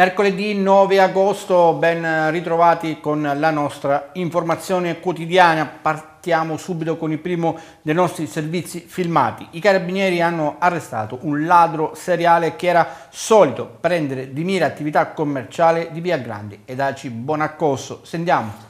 Mercoledì 9 agosto, ben ritrovati con la nostra informazione quotidiana. Partiamo subito con il primo dei nostri servizi filmati. I carabinieri hanno arrestato un ladro seriale che era solito prendere di mira attività commerciale di Via Grandi ed Aci Bonaccosso. Sentiamo.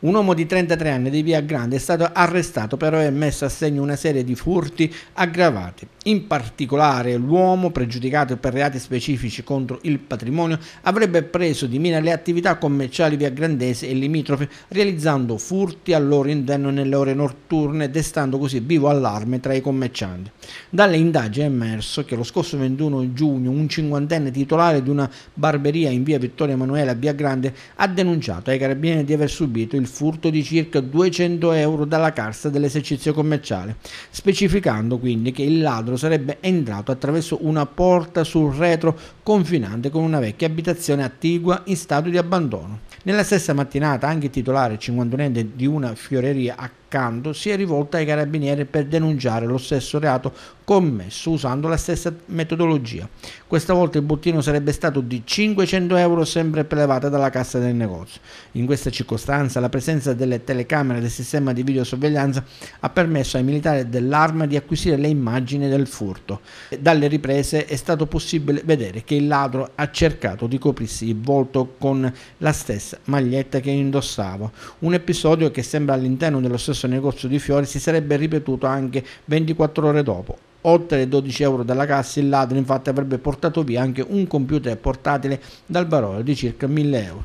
Un uomo di 33 anni di Via Grande è stato arrestato per aver messo a segno una serie di furti aggravati. In particolare l'uomo, pregiudicato per reati specifici contro il patrimonio, avrebbe preso di mira le attività commerciali via grandese e limitrofe, realizzando furti al loro interno nelle ore notturne, destando così vivo allarme tra i commercianti. Dalle indagini è emerso che lo scorso 21 giugno un cinquantenne titolare di una barberia in via Vittorio Emanuele a Via Grande ha denunciato ai carabinieri di aver subito il il furto di circa 200 euro dalla cassa dell'esercizio commerciale, specificando quindi che il ladro sarebbe entrato attraverso una porta sul retro confinante con una vecchia abitazione attigua in stato di abbandono. Nella stessa mattinata anche il titolare 51enne di una fioreria a Accanto si è rivolta ai carabinieri per denunciare lo stesso reato commesso usando la stessa metodologia. Questa volta il bottino sarebbe stato di 500 euro sempre prelevata dalla cassa del negozio. In questa circostanza la presenza delle telecamere del sistema di videosorveglianza ha permesso ai militari dell'arma di acquisire le immagini del furto. Dalle riprese è stato possibile vedere che il ladro ha cercato di coprirsi il volto con la stessa maglietta che indossava. Un episodio che sembra all'interno dello stesso presso negozio di fiori si sarebbe ripetuto anche 24 ore dopo. Oltre ai 12 euro dalla cassa, il ladro infatti avrebbe portato via anche un computer portatile dal valore di circa 1000 euro.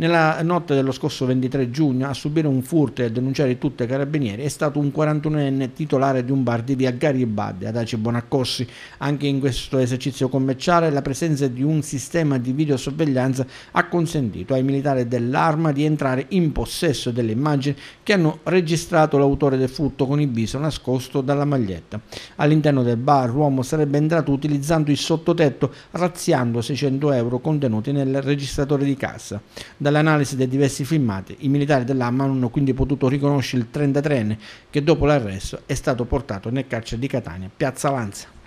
Nella notte dello scorso 23 giugno a subire un furto e a denunciare tutte i carabinieri è stato un 41enne titolare di un bar di via Garibaldi ad Aci Bonaccossi. Anche in questo esercizio commerciale la presenza di un sistema di videosorveglianza ha consentito ai militari dell'arma di entrare in possesso delle immagini che hanno registrato l'autore del furto con il viso nascosto dalla maglietta. All'interno del bar l'uomo sarebbe entrato utilizzando il sottotetto razziando 600 euro contenuti nel registratore di cassa. Da dall'analisi dei diversi filmati, i militari dell'AMAN hanno quindi potuto riconoscere il 33enne che dopo l'arresto è stato portato nel carcere di Catania, Piazza Avanza.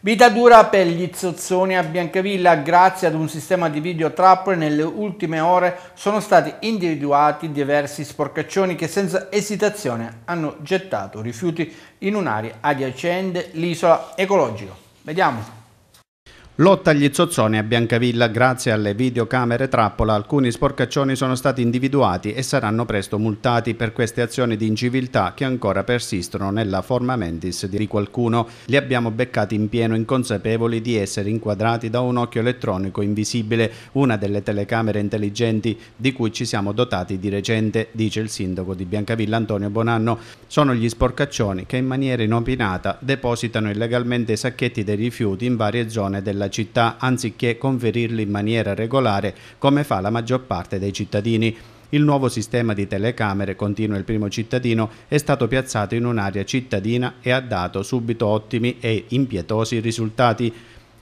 Vita dura per gli zozzoni a Biancavilla grazie ad un sistema di videotrappole nelle ultime ore sono stati individuati diversi sporcaccioni che senza esitazione hanno gettato rifiuti in un'area adiacente l'isola ecologica. Vediamo. Lotta agli zozzoni a Biancavilla, grazie alle videocamere trappola, alcuni sporcaccioni sono stati individuati e saranno presto multati per queste azioni di inciviltà che ancora persistono nella forma mentis di qualcuno. Li abbiamo beccati in pieno inconsapevoli di essere inquadrati da un occhio elettronico invisibile, una delle telecamere intelligenti di cui ci siamo dotati di recente, dice il sindaco di Biancavilla Antonio Bonanno. Sono gli sporcaccioni che in maniera inopinata depositano illegalmente i sacchetti dei rifiuti in varie zone della alla città anziché conferirli in maniera regolare come fa la maggior parte dei cittadini. Il nuovo sistema di telecamere, continua il primo cittadino, è stato piazzato in un'area cittadina e ha dato subito ottimi e impietosi risultati.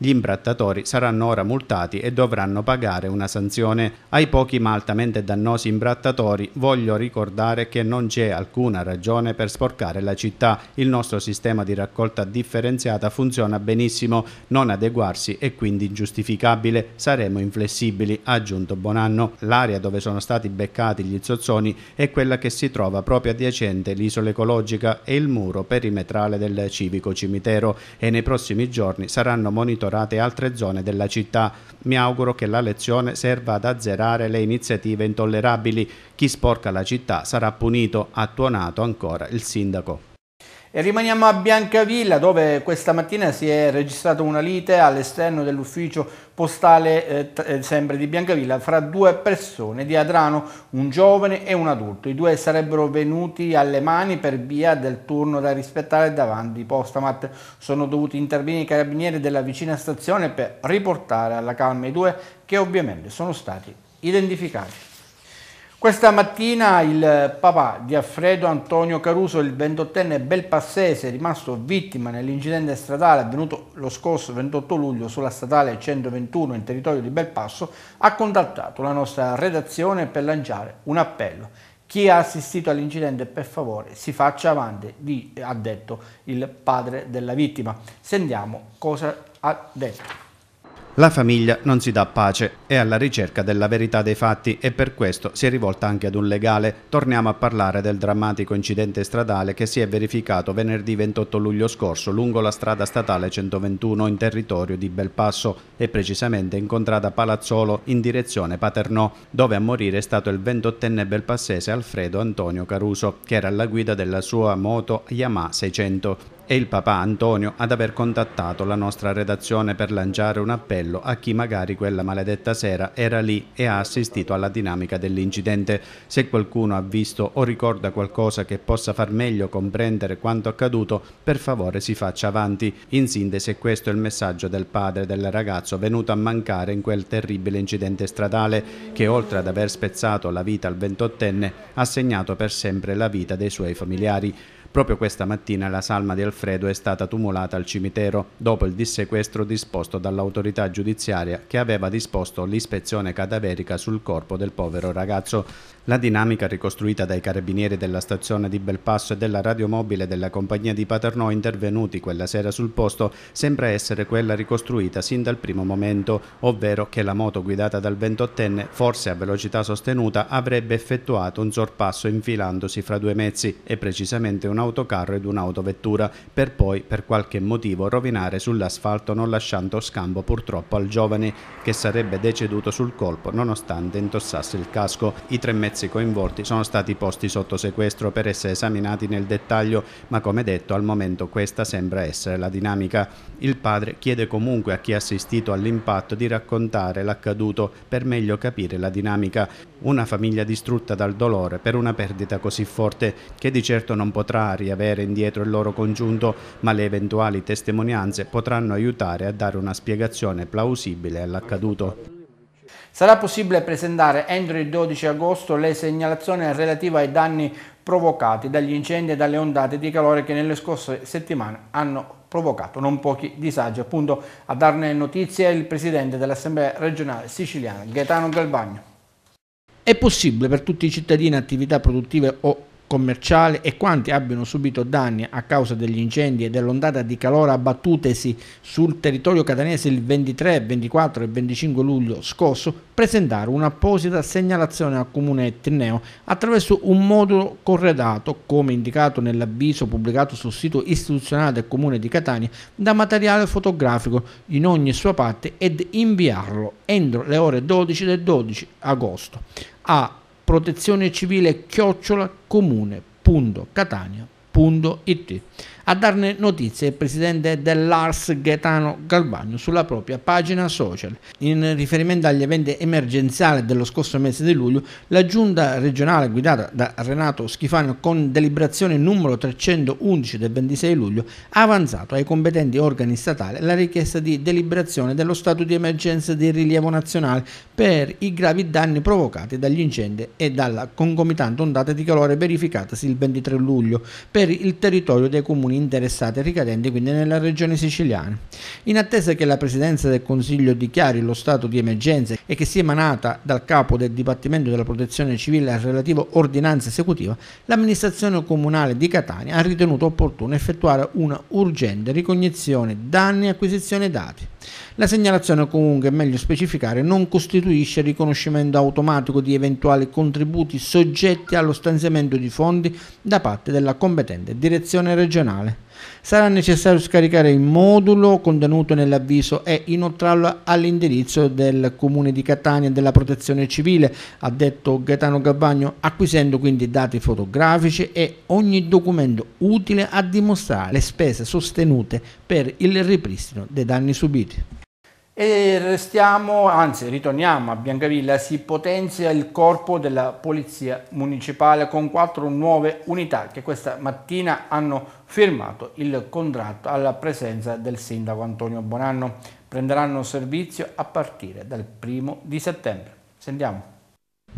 Gli imbrattatori saranno ora multati e dovranno pagare una sanzione. Ai pochi ma altamente dannosi imbrattatori voglio ricordare che non c'è alcuna ragione per sporcare la città. Il nostro sistema di raccolta differenziata funziona benissimo, non adeguarsi è quindi ingiustificabile, saremo inflessibili, ha aggiunto Bonanno. L'area dove sono stati beccati gli zozzoni è quella che si trova proprio adiacente l'isola ecologica e il muro perimetrale del civico cimitero e nei prossimi giorni saranno monitorati murato altre zone della città. Mi auguro che la lezione serva ad azzerare le iniziative intollerabili. Chi sporca la città sarà punito, ha tuonato ancora il sindaco. E rimaniamo a Biancavilla dove questa mattina si è registrata una lite all'esterno dell'ufficio postale eh, eh, sempre di Biancavilla fra due persone di Adrano, un giovane e un adulto. I due sarebbero venuti alle mani per via del turno da rispettare davanti Postamat. Sono dovuti intervenire i carabinieri della vicina stazione per riportare alla calma i due che ovviamente sono stati identificati. Questa mattina il papà di Alfredo Antonio Caruso, il 28enne belpassese rimasto vittima nell'incidente stradale avvenuto lo scorso 28 luglio sulla statale 121 in territorio di Belpasso, ha contattato la nostra redazione per lanciare un appello. Chi ha assistito all'incidente per favore si faccia avanti, ha detto il padre della vittima. Sentiamo cosa ha detto. La famiglia non si dà pace, è alla ricerca della verità dei fatti e per questo si è rivolta anche ad un legale. Torniamo a parlare del drammatico incidente stradale che si è verificato venerdì 28 luglio scorso lungo la strada statale 121 in territorio di Belpasso e precisamente in contrada Palazzolo in direzione Paternò, dove a morire è stato il 28enne belpassese Alfredo Antonio Caruso, che era alla guida della sua moto Yamaha 600 e il papà Antonio ad aver contattato la nostra redazione per lanciare un appello a chi magari quella maledetta sera era lì e ha assistito alla dinamica dell'incidente. Se qualcuno ha visto o ricorda qualcosa che possa far meglio comprendere quanto accaduto, per favore si faccia avanti. In sintesi questo è il messaggio del padre del ragazzo venuto a mancare in quel terribile incidente stradale che oltre ad aver spezzato la vita al ventottenne ha segnato per sempre la vita dei suoi familiari. Proprio questa mattina la salma di Alfredo è stata tumulata al cimitero dopo il dissequestro disposto dall'autorità giudiziaria che aveva disposto l'ispezione cadaverica sul corpo del povero ragazzo. La dinamica ricostruita dai carabinieri della stazione di Belpasso e della radiomobile della compagnia di Paternò intervenuti quella sera sul posto sembra essere quella ricostruita sin dal primo momento, ovvero che la moto guidata dal 28enne, forse a velocità sostenuta, avrebbe effettuato un sorpasso infilandosi fra due mezzi e precisamente una autocarro ed un'autovettura, per poi per qualche motivo rovinare sull'asfalto non lasciando scambo purtroppo al giovane che sarebbe deceduto sul colpo nonostante indossasse il casco. I tre mezzi coinvolti sono stati posti sotto sequestro per essere esaminati nel dettaglio, ma come detto al momento questa sembra essere la dinamica. Il padre chiede comunque a chi ha assistito all'impatto di raccontare l'accaduto per meglio capire la dinamica. Una famiglia distrutta dal dolore per una perdita così forte che di certo non potrà riavere indietro il loro congiunto, ma le eventuali testimonianze potranno aiutare a dare una spiegazione plausibile all'accaduto. Sarà possibile presentare entro il 12 agosto le segnalazioni relative ai danni provocati dagli incendi e dalle ondate di calore che nelle scorse settimane hanno provocato non pochi disagi. Appunto a darne notizie il presidente dell'Assemblea regionale siciliana Gaetano Galbagno. È possibile per tutti i cittadini attività produttive o commerciale e quanti abbiano subito danni a causa degli incendi e dell'ondata di calore abbattutesi sul territorio catanese il 23, 24 e 25 luglio scorso, presentare un'apposita segnalazione al Comune Tineo attraverso un modulo corredato, come indicato nell'avviso pubblicato sul sito istituzionale del Comune di Catania, da materiale fotografico in ogni sua parte ed inviarlo entro le ore 12 del 12 agosto a protezione civile chiocciola comune.catania.it a darne notizia il presidente dell'Ars Gaetano Galvagno sulla propria pagina social. In riferimento agli eventi emergenziali dello scorso mese di luglio, la giunta regionale guidata da Renato Schifano con deliberazione numero 311 del 26 luglio ha avanzato ai competenti organi statali la richiesta di deliberazione dello stato di emergenza di rilievo nazionale per i gravi danni provocati dagli incendi e dalla concomitante ondata di calore verificatasi il 23 luglio per il territorio dei comuni comuni interessati e ricadenti quindi nella regione siciliana. In attesa che la Presidenza del Consiglio dichiari lo stato di emergenza e che sia emanata dal capo del Dipartimento della Protezione Civile la relativa ordinanza esecutiva, l'amministrazione comunale di Catania ha ritenuto opportuno effettuare una urgente ricognizione danni e acquisizione dati. La segnalazione comunque, è meglio specificare, non costituisce riconoscimento automatico di eventuali contributi soggetti allo stanziamento di fondi da parte della competente direzione regionale. Sarà necessario scaricare il modulo contenuto nell'avviso e inoltrarlo all'indirizzo del Comune di Catania della Protezione Civile, ha detto Gaetano Gabbagno, acquisendo quindi dati fotografici e ogni documento utile a dimostrare le spese sostenute per il ripristino dei danni subiti. E restiamo, anzi ritorniamo a Biancavilla, si potenzia il corpo della Polizia Municipale con quattro nuove unità che questa mattina hanno firmato il contratto alla presenza del sindaco Antonio Bonanno. Prenderanno servizio a partire dal primo di settembre. Sentiamo.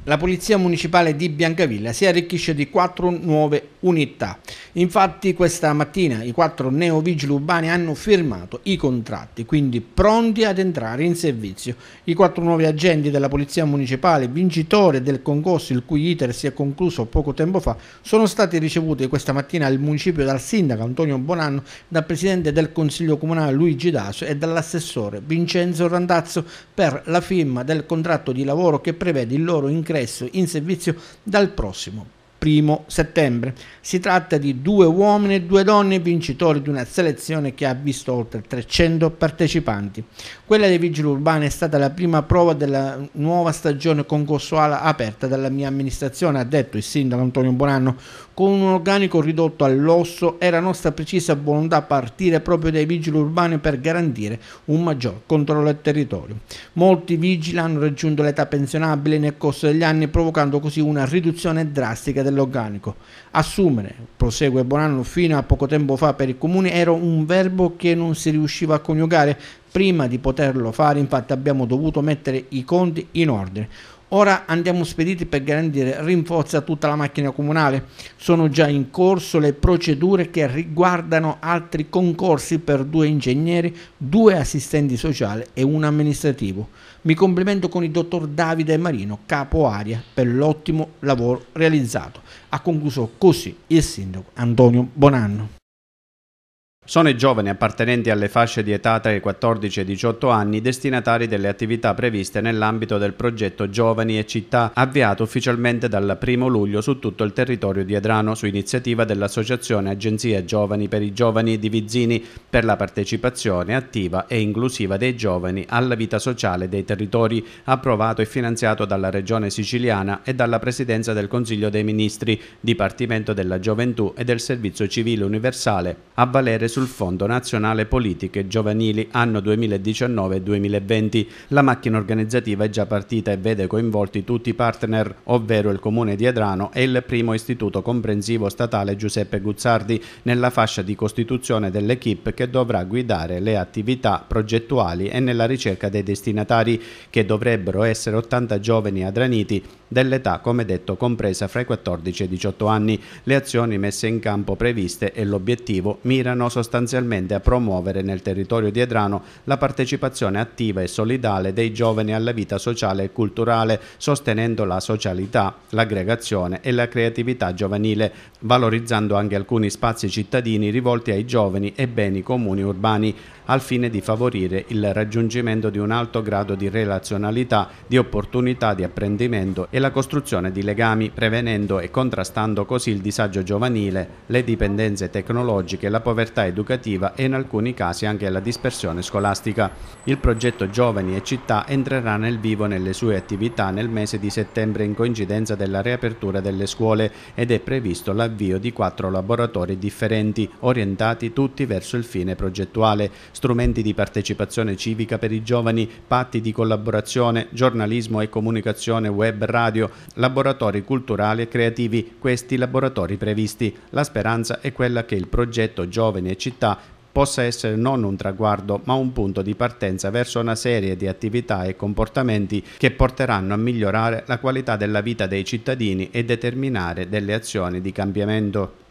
La Polizia Municipale di Biancavilla si arricchisce di quattro nuove unità. Infatti questa mattina i quattro neovigili urbani hanno firmato i contratti, quindi pronti ad entrare in servizio. I quattro nuovi agenti della Polizia Municipale, vincitori del concorso il cui iter si è concluso poco tempo fa, sono stati ricevuti questa mattina al municipio dal sindaco Antonio Bonanno, dal presidente del Consiglio Comunale Luigi Dacio e dall'assessore Vincenzo Randazzo per la firma del contratto di lavoro che prevede il loro incremento ingresso in servizio dal prossimo primo settembre. Si tratta di due uomini e due donne vincitori di una selezione che ha visto oltre 300 partecipanti. Quella dei vigili urbani è stata la prima prova della nuova stagione concorsuale aperta dalla mia amministrazione, ha detto il sindaco Antonio Bonanno, con un organico ridotto all'osso era nostra precisa volontà partire proprio dai vigili urbani per garantire un maggior controllo del territorio. Molti vigili hanno raggiunto l'età pensionabile nel corso degli anni provocando così una riduzione drastica dell'organico. Assumere, prosegue Bonanno, fino a poco tempo fa per il comune era un verbo che non si riusciva a coniugare. Prima di poterlo fare infatti abbiamo dovuto mettere i conti in ordine. Ora andiamo spediti per garantire rinforzi a tutta la macchina comunale. Sono già in corso le procedure che riguardano altri concorsi per due ingegneri, due assistenti sociali e un amministrativo. Mi complimento con il dottor Davide Marino, capo aria, per l'ottimo lavoro realizzato. Ha concluso così il sindaco Antonio Bonanno. Sono i giovani appartenenti alle fasce di età tra i 14 e i 18 anni destinatari delle attività previste nell'ambito del progetto Giovani e Città avviato ufficialmente dal 1 luglio su tutto il territorio di Edrano su iniziativa dell'Associazione Agenzia Giovani per i Giovani di Vizzini per la partecipazione attiva e inclusiva dei giovani alla vita sociale dei territori approvato e finanziato dalla Regione Siciliana e dalla Presidenza del Consiglio dei Ministri, Dipartimento della Gioventù e del Servizio Civile Universale a valere sul Fondo Nazionale Politiche Giovanili anno 2019-2020. La macchina organizzativa è già partita e vede coinvolti tutti i partner, ovvero il Comune di Adrano e il primo istituto comprensivo statale Giuseppe Guzzardi, nella fascia di costituzione dell'equipe che dovrà guidare le attività progettuali e nella ricerca dei destinatari, che dovrebbero essere 80 giovani adraniti dell'età, come detto, compresa fra i 14 e i 18 anni. Le azioni messe in campo previste e l'obiettivo mirano sostanzialmente a promuovere nel territorio di Edrano la partecipazione attiva e solidale dei giovani alla vita sociale e culturale, sostenendo la socialità, l'aggregazione e la creatività giovanile, valorizzando anche alcuni spazi cittadini rivolti ai giovani e beni comuni urbani, al fine di favorire il raggiungimento di un alto grado di relazionalità, di opportunità di apprendimento e la costruzione di legami, prevenendo e contrastando così il disagio giovanile, le dipendenze tecnologiche, la povertà educativa e in alcuni casi anche la dispersione scolastica. Il progetto Giovani e Città entrerà nel vivo nelle sue attività nel mese di settembre in coincidenza della riapertura delle scuole ed è previsto l'avvio di quattro laboratori differenti, orientati tutti verso il fine progettuale, strumenti di partecipazione civica per i giovani, patti di collaborazione, giornalismo e comunicazione web radio, laboratori culturali e creativi, questi laboratori previsti. La speranza è quella che il progetto Giovani e Città possa essere non un traguardo ma un punto di partenza verso una serie di attività e comportamenti che porteranno a migliorare la qualità della vita dei cittadini e determinare delle azioni di cambiamento.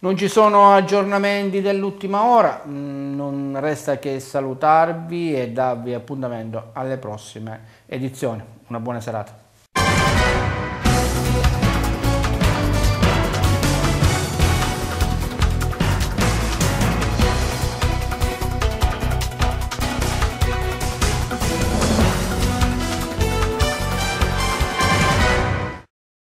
Non ci sono aggiornamenti dell'ultima ora, mm, non resta che salutarvi e darvi appuntamento alle prossime edizioni. Una buona serata.